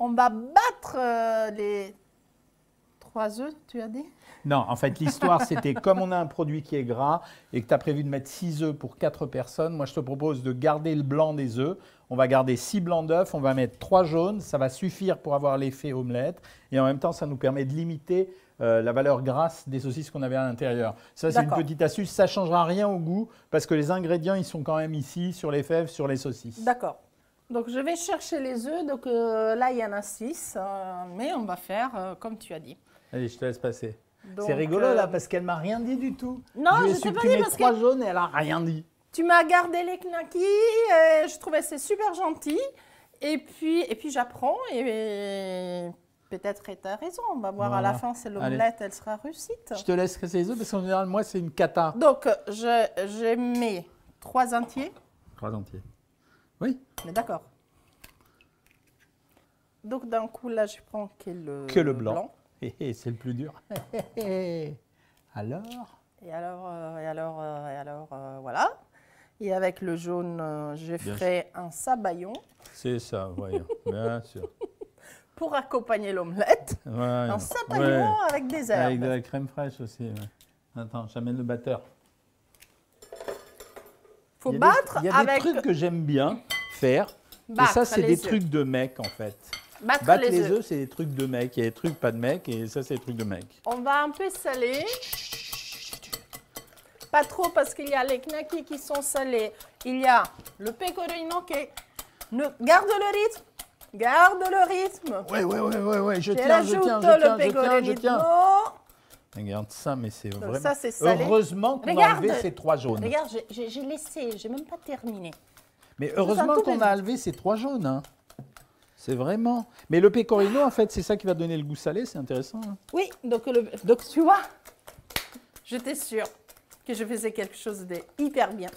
on va battre euh, les trois œufs, tu as dit Non, en fait, l'histoire, c'était comme on a un produit qui est gras et que tu as prévu de mettre six œufs pour quatre personnes, moi, je te propose de garder le blanc des œufs. On va garder six blancs d'œufs, on va mettre trois jaunes, ça va suffire pour avoir l'effet omelette. Et en même temps, ça nous permet de limiter euh, la valeur grasse des saucisses qu'on avait à l'intérieur. Ça, c'est une petite astuce. Ça ne changera rien au goût parce que les ingrédients, ils sont quand même ici, sur les fèves, sur les saucisses. D'accord. Donc je vais chercher les œufs. Donc euh, là, il y en a 6, euh, mais on va faire euh, comme tu as dit. Allez, je te laisse passer. C'est rigolo là parce qu'elle m'a rien dit du tout. Non, je, ne t'ai pas dit parce trois jaunes elle a rien dit. Tu m'as gardé les knackis je trouvais c'est super gentil. Et puis et puis j'apprends et, peut-être tu as raison. On va voir à la fin, c'est l'omelette, elle sera réussite. Je te laisse les œufs parce qu'en général moi c'est une cata. Donc je, je mets trois entiers. Trois entiers. Oui. Mais d'accord. Donc d'un coup, là, je prends que le, blanc. Et c'est le plus dur. alors Et alors, euh, et alors, euh, et alors euh, voilà. Et avec le jaune, je ferai un sabayon. C'est ça, voyons, bien sûr. Pour accompagner l'omelette. un sabayon avec des herbes. Avec de la crème fraîche aussi. Attends, j'amène le batteur faut battre avec... Il y a des trucs que j'aime bien faire. et ça, c'est des trucs de mec, en fait. Battre, les, œufs, c'est des trucs de mec. Il y a des trucs pas de mec, et ça, c'est des trucs de mec. On va un peu saler. Pas trop, parce qu'il y a les knackis qui sont salés. Il y a le pecorino qui... Ne... Garde le rythme Garde le rythme. Oui, oui, oui, oui, oui, je, tiens, je tiens, je je tiens. Regarde ça, mais c'est vraiment... Heureusement qu'on a enlevé ces trois jaunes. Regarde, j'ai laissé, j'ai même pas terminé. Mais heureusement qu'on a enlevé ces trois jaunes. Hein. C'est vraiment... Mais le pecorino, en fait, c'est ça qui va donner le goût salé, c'est intéressant. Hein. Oui, donc, le... tu vois, j'étais sûre que je faisais quelque chose de hyper bien.